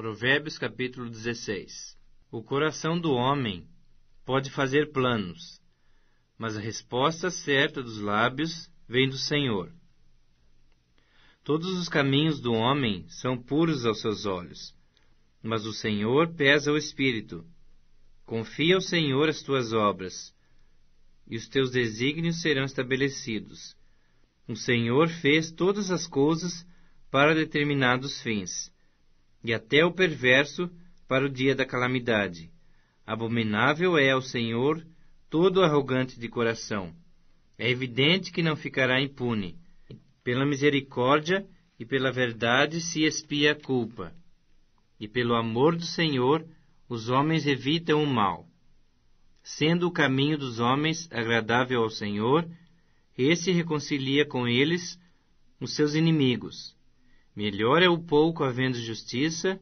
Provérbios capítulo 16 O coração do homem pode fazer planos, mas a resposta certa dos lábios vem do Senhor. Todos os caminhos do homem são puros aos seus olhos, mas o Senhor pesa o espírito. Confia ao Senhor as tuas obras, e os teus desígnios serão estabelecidos. O Senhor fez todas as coisas para determinados fins, e até o perverso para o dia da calamidade. Abominável é ao Senhor todo arrogante de coração. É evidente que não ficará impune. Pela misericórdia e pela verdade se expia a culpa. E pelo amor do Senhor, os homens evitam o mal. Sendo o caminho dos homens agradável ao Senhor, esse reconcilia com eles os seus inimigos Melhor é o pouco havendo justiça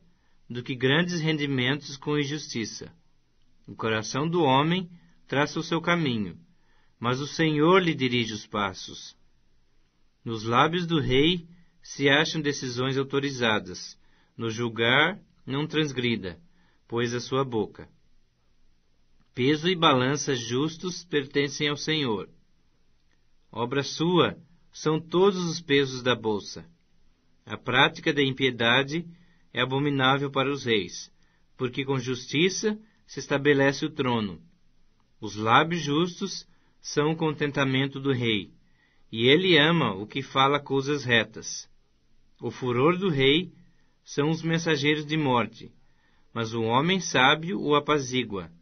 do que grandes rendimentos com injustiça. O coração do homem traça o seu caminho, mas o Senhor lhe dirige os passos. Nos lábios do rei se acham decisões autorizadas. No julgar, não transgrida, pois a sua boca. Peso e balança justos pertencem ao Senhor. Obra sua são todos os pesos da bolsa. A prática da impiedade é abominável para os reis, porque com justiça se estabelece o trono. Os lábios justos são o contentamento do rei, e ele ama o que fala coisas retas. O furor do rei são os mensageiros de morte, mas o homem sábio o apazigua.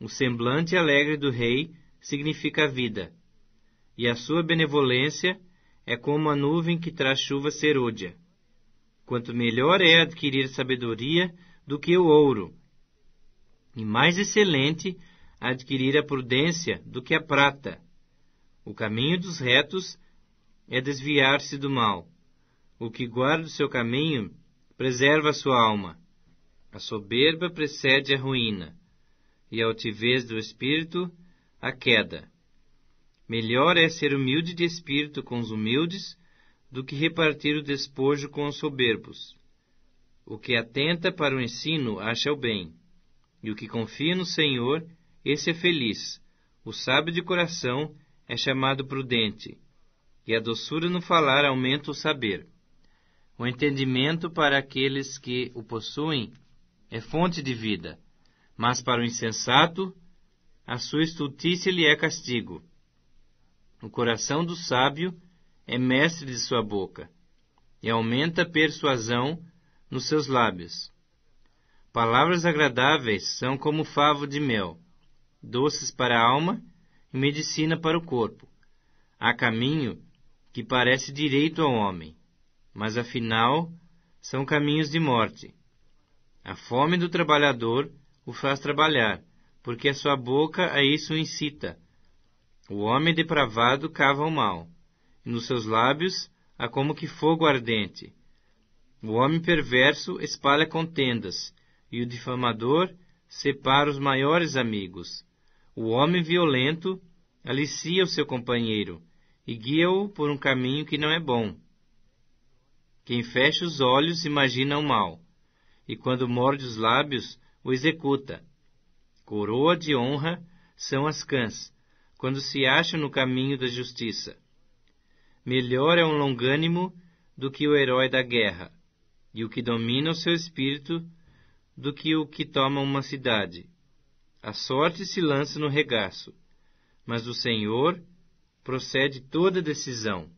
O semblante alegre do rei significa vida, e a sua benevolência é como a nuvem que traz chuva serôdia quanto melhor é adquirir sabedoria do que o ouro, e mais excelente adquirir a prudência do que a prata. O caminho dos retos é desviar-se do mal. O que guarda o seu caminho preserva a sua alma. A soberba precede a ruína, e a altivez do espírito, a queda. Melhor é ser humilde de espírito com os humildes do que repartir o despojo com os soberbos. O que atenta para o ensino acha o bem, e o que confia no Senhor, esse é feliz. O sábio de coração é chamado prudente, e a doçura no falar aumenta o saber. O entendimento para aqueles que o possuem é fonte de vida, mas para o insensato, a sua estultícia lhe é castigo. O coração do sábio é mestre de sua boca e aumenta a persuasão nos seus lábios. Palavras agradáveis são como favo de mel, doces para a alma e medicina para o corpo. Há caminho que parece direito ao homem, mas afinal são caminhos de morte. A fome do trabalhador o faz trabalhar, porque a sua boca a isso o incita. O homem depravado cava o mal nos seus lábios há como que fogo ardente. O homem perverso espalha contendas, e o difamador separa os maiores amigos. O homem violento alicia o seu companheiro e guia-o por um caminho que não é bom. Quem fecha os olhos imagina o mal, e quando morde os lábios, o executa. Coroa de honra são as cãs, quando se acham no caminho da justiça. Melhor é um longânimo do que o herói da guerra, e o que domina o seu espírito do que o que toma uma cidade. A sorte se lança no regaço, mas do Senhor procede toda decisão.